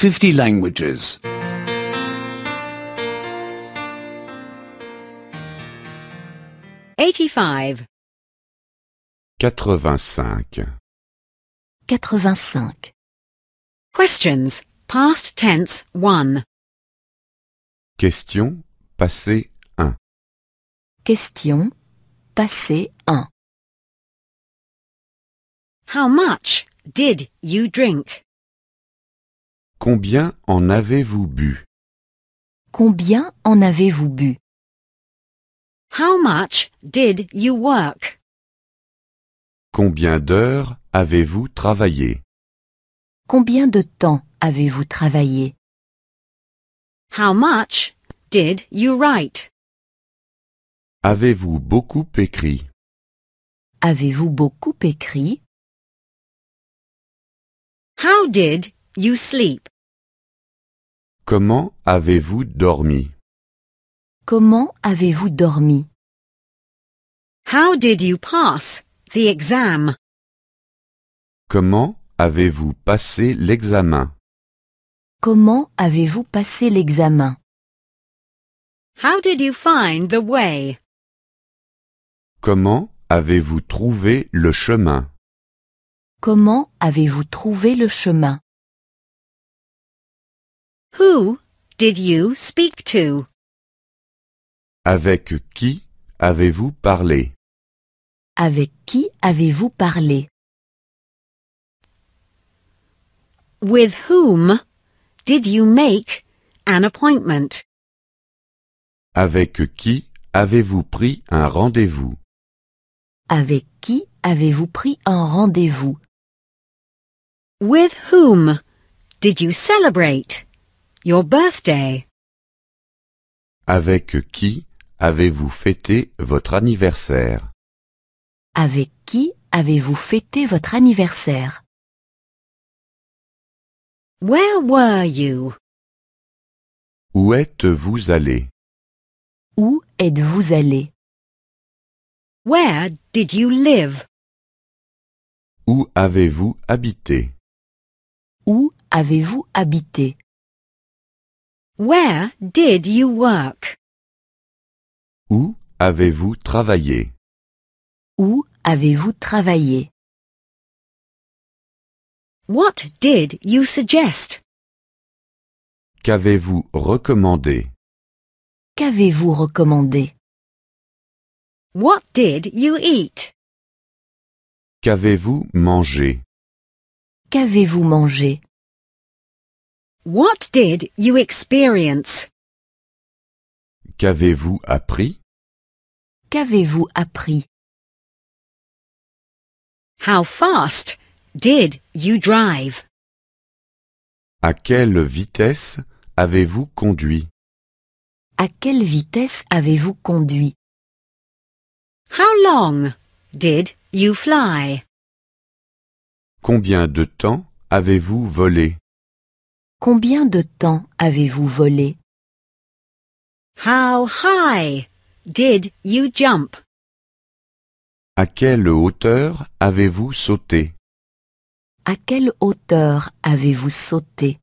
50 languages. 85. 85. Questions. Past tense 1. Question passé 1. Question passé 1. How much did you drink? Combien en avez-vous bu Combien en avez-vous bu How much did you work Combien d'heures avez-vous travaillé Combien de temps avez-vous travaillé How much did you write Avez-vous beaucoup écrit Avez-vous beaucoup écrit How did you sleep Comment avez-vous dormi Comment avez-vous dormi How did you pass the exam Comment avez-vous passé l'examen Comment avez-vous passé l'examen How did you find the way Comment avez-vous trouvé le chemin Comment avez-vous trouvé le chemin Who did you speak to? Avec qui avez-vous parlé? Avec qui avez-vous parlé? With whom did you make an appointment? Avec qui avez-vous pris un rendez-vous? Avec qui avez-vous pris un rendez-vous? With whom did you celebrate? Your birthday. Avec qui avez-vous fêté votre anniversaire Avec qui avez-vous fêté votre anniversaire Where were you Où êtes-vous allé Où êtes-vous allé Where did you live Où avez-vous habité Où avez-vous habité Where did you work? Où avez-vous travaillé? Où avez-vous travaillé? What did you suggest? Qu'avez-vous recommandé? Qu'avez-vous recommandé? What did you eat? Qu'avez-vous mangé? Qu'avez-vous mangé? What did you experience? Qu'avez-vous appris? Qu'avez-vous appris? How fast did you drive? À quelle vitesse avez-vous conduit? À quelle vitesse avez-vous conduit? How long did you fly? Combien de temps avez-vous volé? Combien de temps avez-vous volé? How high did you jump? À quelle hauteur avez-vous sauté? À quelle hauteur avez-vous sauté?